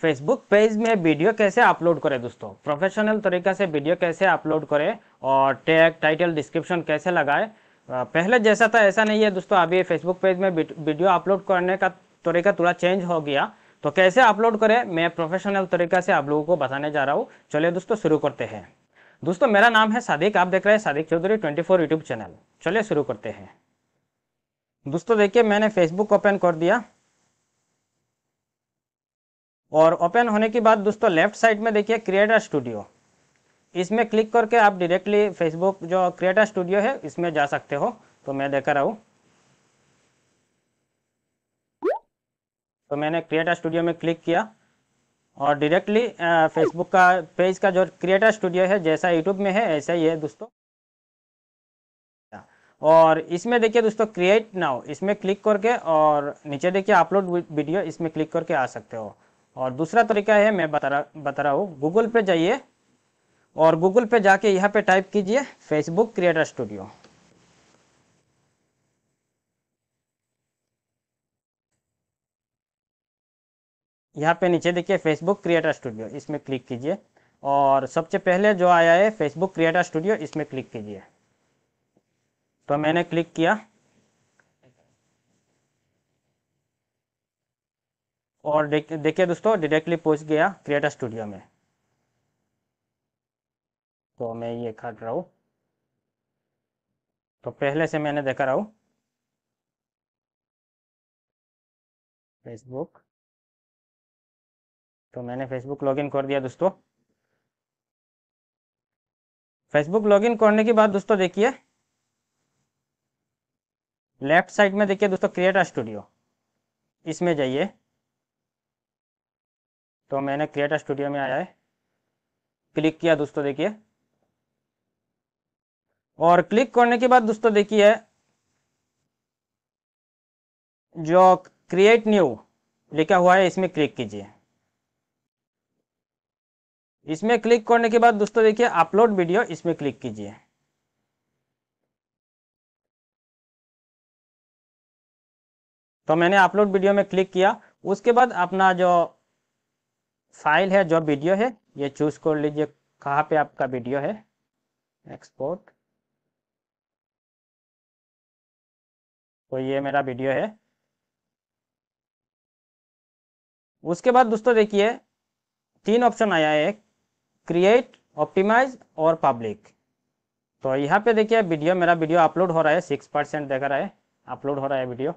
Facebook page में video कैसे upload करें दोस्तों प्रोफेशनल तरीके से वीडियो कैसे अपलोड करें और टैग टाइटल डिस्क्रिप्शन कैसे लगाए पहले जैसा था ऐसा नहीं है दोस्तों अभी फेसबुक पेज में वीडियो अपलोड करने का तरीका थोड़ा चेंज हो गया तो कैसे अपलोड करें मैं प्रोफेशनल तरीका से आप लोगों को बताने जा रहा हूँ चलिए दोस्तों शुरू करते हैं दोस्तों मेरा नाम है सादिक आप देख रहे हैं Sadiq Chaudhary twenty four channel चलिए शुरू करते हैं दोस्तों देखिए मैंने फेसबुक ओपन कर दिया और ओपन होने के बाद दोस्तों लेफ्ट साइड में देखिए क्रिएटर स्टूडियो इसमें क्लिक करके आप डायरेक्टली फेसबुक जो क्रिएटर स्टूडियो है इसमें जा सकते हो तो मैं देख रहा हूँ तो मैंने क्रिएटर स्टूडियो में क्लिक किया और डायरेक्टली फेसबुक का पेज का जो क्रिएटर स्टूडियो है जैसा यूट्यूब में है ऐसा ही है दोस्तों और इसमें देखिए दोस्तों क्रिएट नाउ इसमें क्लिक करके और नीचे देखिए अपलोड वीडियो इसमें क्लिक करके आ सकते हो और दूसरा तरीका है मैं बता रहा बता रहा हूँ गूगल पे जाइए और गूगल पे जाके यहाँ पे टाइप कीजिए फेसबुक क्रिएटर स्टूडियो यहाँ पे नीचे देखिए फेसबुक क्रिएटर स्टूडियो इसमें क्लिक कीजिए और सबसे पहले जो आया है फेसबुक क्रिएटर स्टूडियो इसमें क्लिक कीजिए तो मैंने क्लिक किया और देखिए दोस्तों डायरेक्टली पहुंच गया क्रिएटर स्टूडियो में तो मैं ये काट रहा हूँ तो पहले से मैंने देखा रहा हूँ फेसबुक तो मैंने फेसबुक लॉगिन कर दिया दोस्तों फेसबुक लॉगिन करने के बाद दोस्तों देखिए लेफ्ट साइड में देखिए दोस्तों क्रिएटर स्टूडियो इसमें जाइए तो मैंने क्रिएटर स्टूडियो में आया है क्लिक किया दोस्तों देखिए और क्लिक करने के बाद दोस्तों देखिए जो क्रिएट न्यू लिखा हुआ है इसमें क्लिक कीजिए इसमें क्लिक करने के बाद दोस्तों देखिए अपलोड वीडियो इसमें क्लिक कीजिए तो मैंने अपलोड वीडियो में क्लिक किया उसके बाद अपना जो फाइल है जो वीडियो है ये चूज कर लीजिए कहाँ पे आपका वीडियो है एक्सपोर्ट तो ये मेरा वीडियो है उसके बाद दोस्तों देखिए तीन ऑप्शन आया है क्रिएट ऑप्टिमाइज और पब्लिक तो यहाँ पे देखिए वीडियो मेरा वीडियो अपलोड हो रहा है सिक्स परसेंट देख रहा है अपलोड हो रहा है वीडियो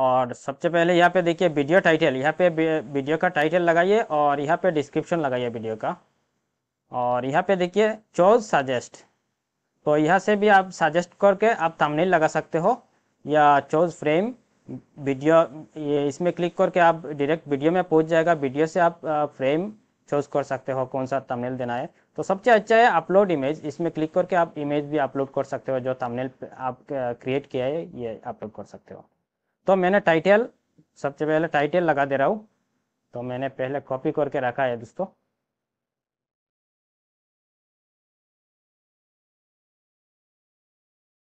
और सबसे पहले यहाँ पे देखिए वीडियो टाइटल यहाँ पे वीडियो का टाइटल लगाइए और यहाँ पे डिस्क्रिप्शन लगाइए वीडियो का और यहाँ पे देखिए चोज सजेस्ट तो यहाँ से भी आप सजेस्ट करके आप थंबनेल लगा सकते हो या चोज फ्रेम वीडियो ये इसमें क्लिक करके आप डायरेक्ट वीडियो में पहुँच जाएगा वीडियो से आप फ्रेम चूज कर सकते हो कौन सा थंबनेल देना है तो सबसे अच्छा है अपलोड इमेज इसमें क्लिक करके आप इमेज भी अपलोड कर सकते हो जो थंबनेल आप क्रिएट किया है ये अपलोड कर सकते हो तो मैंने टाइटल सबसे पहले टाइटल लगा दे रहा हूँ तो मैंने पहले कॉपी करके रखा है दोस्तों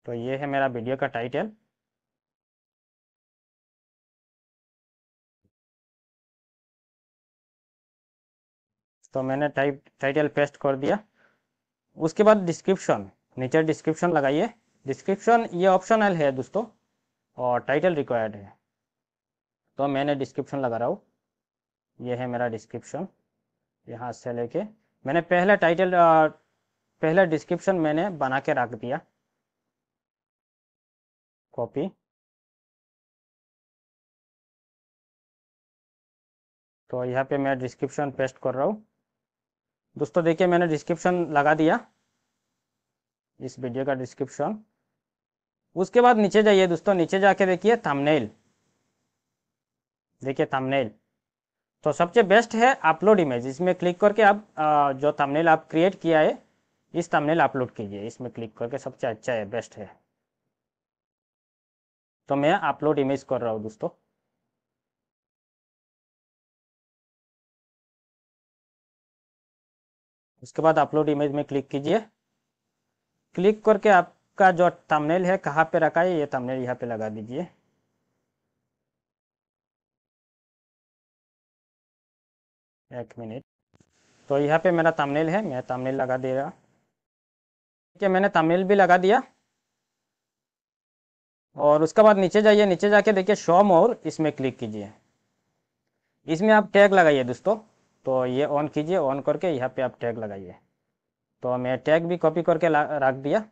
तो ये है मेरा वीडियो का टाइटल तो मैंने टाइप टाइटल पेस्ट कर दिया उसके बाद डिस्क्रिप्शन नीचे डिस्क्रिप्शन लगाइए डिस्क्रिप्शन ये ऑप्शनल है दोस्तों और टाइटल रिक्वायर्ड है तो मैंने डिस्क्रिप्शन लगा रहा हूँ ये है मेरा डिस्क्रिप्शन यहाँ से लेके मैंने पहला टाइटल पहला डिस्क्रिप्शन मैंने बना के रख दिया कॉपी तो यहाँ पे मैं डिस्क्रिप्शन पेस्ट कर रहा हूँ दोस्तों देखिए मैंने डिस्क्रिप्शन लगा दिया इस वीडियो का डिस्क्रिप्शन उसके बाद नीचे जाइए दोस्तों नीचे जाके देखिए थमनेल देखिए थमनेल तो सबसे बेस्ट है अपलोड इमेज इसमें क्लिक करके आप जो थमनेल आप क्रिएट किया है इस थमनेल अपलोड कीजिए इसमें क्लिक करके सबसे अच्छा है बेस्ट है तो मैं अपलोड इमेज कर रहा हूँ दोस्तों उसके बाद अपलोड इमेज में क्लिक कीजिए क्लिक करके आप का जो थंबनेल है कहाँ पे रखा है ये थंबनेल यहाँ पे लगा दीजिए एक मिनट तो यहाँ पे मेरा थंबनेल है मैं थंबनेल लगा दे रहा ठीक है मैंने थंबनेल भी लगा दिया और उसके बाद नीचे जाइए नीचे जाके देखिए शो मोर इसमें क्लिक कीजिए इसमें आप टैग लगाइए दोस्तों तो ये ऑन कीजिए ऑन करके यहाँ पे आप टैग लगाइए तो मैं टैग भी कॉपी करके रख दिया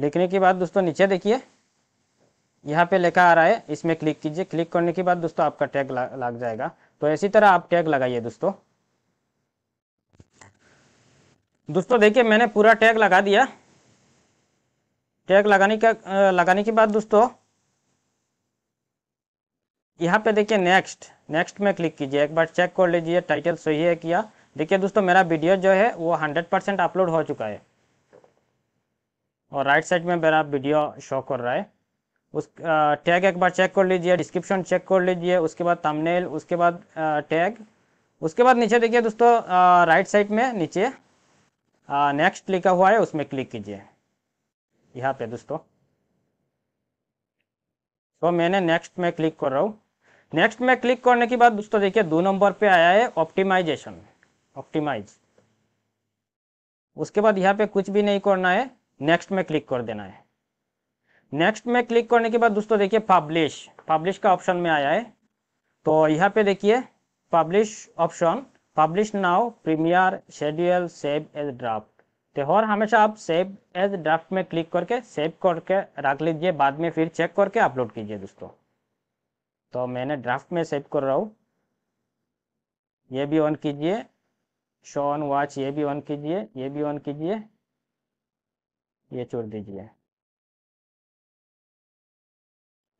लिखने के बाद दोस्तों नीचे देखिए यहाँ पे लिखा आ रहा है इसमें क्लिक कीजिए क्लिक करने के बाद दोस्तों आपका टैग लग जाएगा तो ऐसी तरह आप टैग लगाइए दोस्तों दोस्तों देखिए मैंने पूरा टैग लगा दिया टैग लगाने का लगाने के बाद दोस्तों यहाँ पे देखिए नेक्स्ट नेक्स्ट में क्लिक कीजिए एक बार चेक कर लीजिए टाइटल सही है किया देखिए दोस्तों मेरा वीडियो जो है वो 100 परसेंट अपलोड हो चुका है और राइट साइड में मेरा वीडियो शो कर रहा है उस टैग एक बार चेक कर लीजिए डिस्क्रिप्शन चेक कर लीजिए उसके बाद तमनेल उसके बाद टैग उसके बाद नीचे देखिए दोस्तों राइट साइड में नीचे नेक्स्ट लिखा हुआ है उसमें क्लिक कीजिए यहाँ पे दोस्तों तो मैंने नेक्स्ट में क्लिक कर रहा हूँ नेक्स्ट में क्लिक करने के बाद दोस्तों देखिए दो नंबर पे आया है ऑप्टिमाइजेशन ऑप्टिमाइज उसके बाद यहाँ पे कुछ भी नहीं करना है नेक्स्ट में क्लिक कर देना है नेक्स्ट में क्लिक करने के बाद दोस्तों देखिए पब्लिश पब्लिश का ऑप्शन में आया है तो यहाँ पे देखिए publish option publish now premiere schedule save as draft तो और हमेशा आप सेव एज ड्राफ्ट में क्लिक करके सेव करके रख लीजिए बाद में फिर चेक करके अपलोड कीजिए दोस्तों तो मैंने ड्राफ्ट में सेव कर रहा हूँ ये भी ऑन कीजिए शो ऑन वॉच ये भी ऑन कीजिए ये भी ऑन कीजिए ये छोड़ दीजिए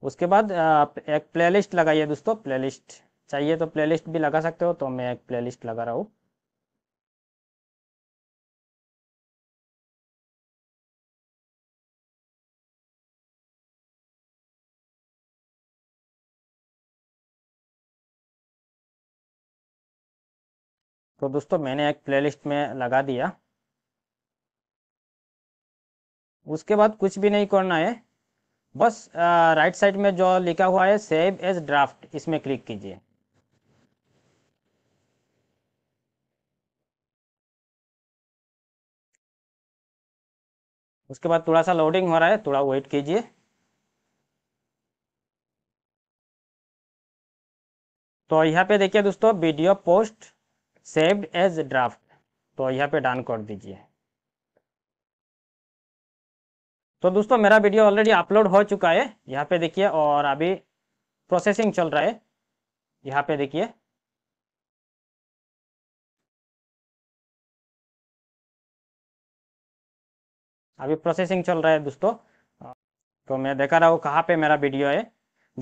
उसके बाद आप एक प्लेलिस्ट लगाइए दोस्तों प्लेलिस्ट चाहिए तो प्लेलिस्ट भी लगा सकते हो तो मैं एक प्लेलिस्ट लगा रहा हूँ तो दोस्तों मैंने एक प्लेलिस्ट में लगा दिया उसके बाद कुछ भी नहीं करना है बस राइट साइड में जो लिखा हुआ है सेव एज ड्राफ्ट इसमें क्लिक कीजिए उसके बाद थोड़ा सा लोडिंग हो रहा है थोड़ा वेट कीजिए तो यहाँ पे देखिए दोस्तों video post saved as draft तो यहाँ पे डाउन कर दीजिए तो दोस्तों मेरा वीडियो ऑलरेडी अपलोड हो चुका है यहाँ पे देखिए और अभी प्रोसेसिंग चल रहा है यहाँ पे देखिए अभी प्रोसेसिंग चल रहा है दोस्तों तो मैं देखा रहा हूँ कहाँ पे मेरा वीडियो है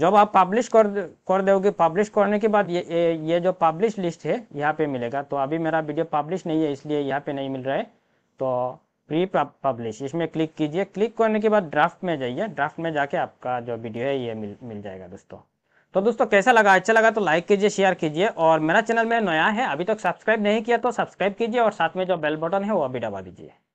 जब आप पब्लिश कर कर दोगे पब्लिश करने के बाद ये ये जो पब्लिश लिस्ट है यहाँ पे मिलेगा तो अभी मेरा वीडियो पब्लिश नहीं है इसलिए यहाँ पे नहीं मिल रहा है तो प्री पब्लिश इसमें क्लिक कीजिए क्लिक करने के बाद ड्राफ्ट में जाइए ड्राफ्ट में जाके आपका जो वीडियो है ये मिल मिल जाएगा दोस्तों तो दोस्तों कैसा लगा अच्छा लगा तो लाइक कीजिए शेयर कीजिए और मेरा चैनल में नया है अभी तक सब्सक्राइब नहीं किया तो सब्सक्राइब कीजिए और साथ में जो बेल बटन है वो अभी दबा दीजिए